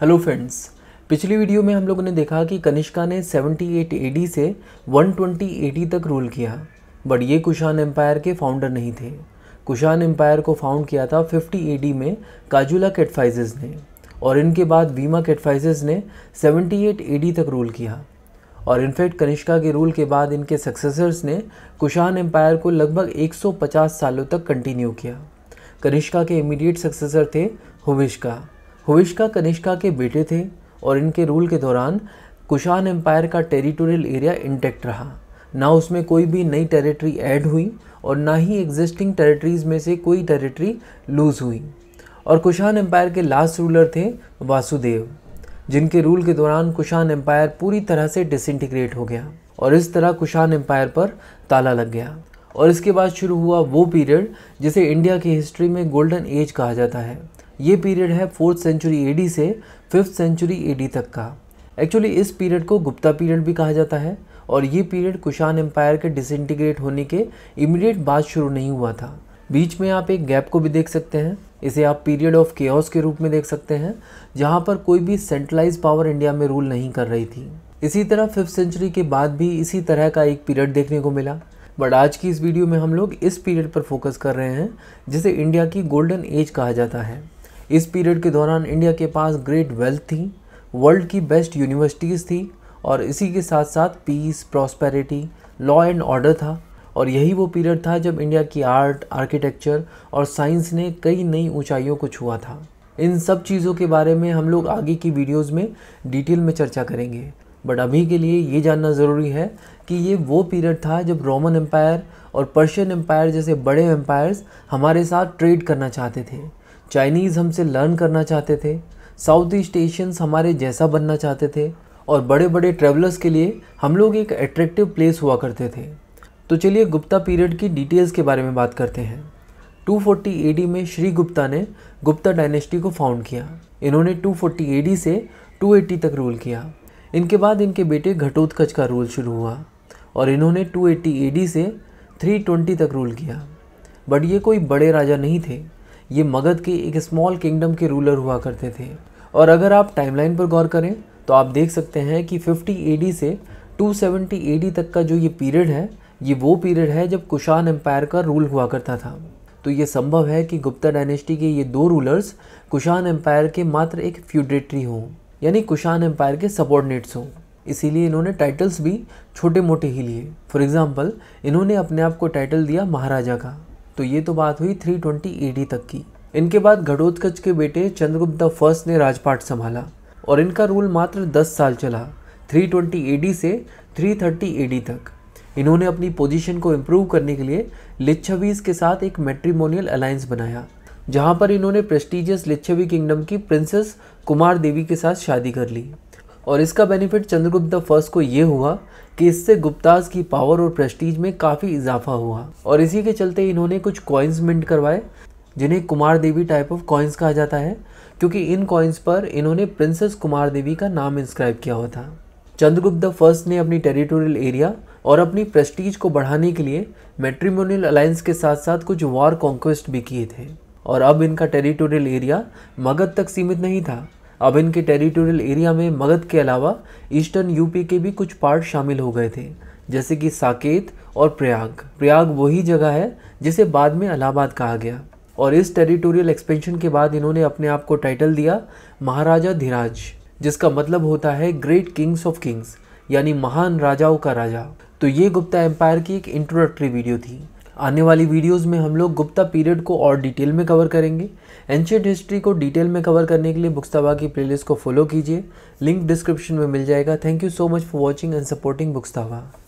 hello friends पिछली video में हम लोगों ने देखा कि कनिष्का ने 78 एडी से 120 एडी तक रूल किया बट ये कुशान एम्पायर के फाउंडर नहीं थे कुशान एम्पायर को फाउंड किया था 50 एडी में काजुला कैटफाइजेस ने और इनके बाद वीमा कैटफाइजेस ने 78 एडी तक रूल किया और इनफैक्ट कनिष्का के रूल के बाद इनके सक्सेसर्स ने कुशान एम्पायर को लगभग 150 सालों तक कंटिन्यू किया कनिष्का के इमीडिएट सक्सेसर थे हुविश्का हुविश्का कनिष्का के बेटे थे और इनके रूल के दौरान कुशान एम्पायर का टेरिटोरियल एरिया इंटेक्ट रहा ना उसमें कोई भी नई टेरिटरी ऐड हुई और ना ही एग्जिस्टिंग टेरिटरीज में से कोई टेरिटरी लूज़ हुई और कुशान एम्पायर के लास्ट रूलर थे वासुदेव जिनके रूल के दौरान कुशान एम्पायर पूरी तरह से डिसइंटीग्रेट हो गया और इस तरह कुशान एम्पायर पर ताला लग गया और इसके बाद शुरू हुआ वो पीरियड जिसे इंडिया की हिस्ट्री में गोल्डन एज कहा जाता है ये पीरियड है फोर्थ सेंचुरी एडी से फिफ्थ सेंचुरी एडी तक का एक्चुअली इस पीरियड को गुप्ता पीरियड भी कहा जाता है और ये पीरियड कुशान एम्पायर के डिसइंटीग्रेट होने के इमीडिएट बाद शुरू नहीं हुआ था बीच में आप एक गैप को भी देख सकते हैं इसे आप पीरियड ऑफ केयस के रूप में देख सकते हैं जहाँ पर कोई भी सेंट्रलाइज पावर इंडिया में रूल नहीं कर रही थी इसी तरह फिफ्थ सेंचुरी के बाद भी इसी तरह का एक पीरियड देखने को मिला बट आज की इस वीडियो में हम लोग इस पीरियड पर फोकस कर रहे हैं जिसे इंडिया की गोल्डन एज कहा जाता है इस पीरियड के दौरान इंडिया के पास ग्रेट वेल्थ थी वर्ल्ड की बेस्ट यूनिवर्सिटीज़ थी और इसी के साथ साथ peace prosperity law and order था और यही वो पीरियड था जब इंडिया की आर्ट आर्किटेक्चर और साइंस ने कई नई ऊंचाइयों को छुआ था इन सब चीज़ों के बारे में हम लोग आगे की वीडियोज़ में डिटेल में चर्चा करेंगे बट अभी के लिए ये जानना ज़रूरी है कि ये वो पीरियड था जब रोमन एम्पायर और पर्शियन एम्पायर जैसे बड़े एम्पायर्स हमारे साथ ट्रेड करना चाहते थे चाइनीज़ हमसे लर्न करना चाहते थे साउथ ईस्ट एशियंस हमारे जैसा बनना चाहते थे और बड़े बड़े ट्रेवलर्स के लिए हम लोग एक अट्रैक्टिव प्लेस हुआ करते थे तो चलिए गुप्ता पीरियड की डिटेल्स के बारे में बात करते हैं 240 फोर्टी में श्री गुप्ता ने गुप्ता डायनेस्टी को फाउंड किया इन्होंने 240 फोर्टी से 280 तक रूल किया इनके बाद इनके बेटे घटोत्कच का रूल शुरू हुआ और इन्होंने 280 एटी से 320 तक रूल किया बट ये कोई बड़े राजा नहीं थे ये मगध के एक स्मॉल किंगडम के रूलर हुआ करते थे और अगर आप टाइमलाइन पर गौर करें तो आप देख सकते हैं कि 50 एडी से 270 एडी तक का जो ये पीरियड है ये वो पीरियड है जब कुषाण एम्पायर का रूल हुआ करता था तो ये संभव है कि गुप्ता डायनेस्टी के ये दो रूलर्स कुषाण एम्पायर के मात्र एक फ्यूडेटरी हों यानी कुशान एम्पायर के सबॉर्डिनेट्स हों इसीलिए इन्होंने टाइटल्स भी छोटे मोटे ही लिए फॉर एग्ज़ाम्पल इन्होंने अपने आप को टाइटल दिया महाराजा का तो ये तो बात हुई 320 ट्वेंटी तक की इनके बाद घटोत्कच के बेटे चंद्रगुप्त फर्स्ट ने राजपाट संभाला और इनका रूल मात्र 10 साल चला 320 एडी से 330 थर्टी तक इन्होंने अपनी पोजीशन को इम्प्रूव करने के लिए लिच्छवीज के साथ एक मेट्रीमोनियल अलायंस बनाया जहाँ पर इन्होंने प्रेस्टिजियस लिच्छवी किंगडम की प्रिंसेस कुमार देवी के साथ शादी कर ली और इसका बेनिफिट चंद्रगुप्त द फर्स्ट को ये हुआ कि इससे गुप्ताज की पावर और प्रेस्टीज में काफ़ी इजाफा हुआ और इसी के चलते इन्होंने कुछ कॉइन्स मिंट करवाए जिन्हें Kumara Devi type of coins कहा जाता है क्योंकि इन कॉइन्स पर इन्होंने प्रिंसेस कुमार देवी का नाम इंस्क्राइब किया हुआ था चंद्रगुप्त द फर्स्ट ने अपनी टेरिटोरियल एरिया और अपनी प्रेस्टीज को बढ़ाने के लिए मेट्रीमोनियल अलायंस के साथ साथ कुछ वॉर कॉन्क्वेस्ट भी किए थे और अब इनका टेरिटोरियल एरिया मगध तक सीमित नहीं था अब इनके टेरिटोरियल एरिया में मगध के अलावा ईस्टर्न यूपी के भी कुछ पार्ट शामिल हो गए थे जैसे कि साकेत और प्रयाग प्रयाग वही जगह है जिसे बाद में इलाहाबाद कहा गया और इस टेरिटोरियल एक्सपेंशन के बाद इन्होंने अपने आप को टाइटल दिया महाराजा धीराज जिसका मतलब होता है ग्रेट किंग्स ऑफ किंग्स यानी महान राजाओं का राजा तो ये गुप्ता एम्पायर की एक इंट्रोडक्टरी वीडियो थी आने वाली वीडियोस में हम लोग गुप्ता पीरियड को और डिटेल में कवर करेंगे एंशियट हिस्ट्री को डिटेल में कवर करने के लिए बुक्स्ताबा की प्लेलिस्ट को फॉलो कीजिए लिंक डिस्क्रिप्शन में मिल जाएगा thank you so much for watching and supporting बुक्स्ताबा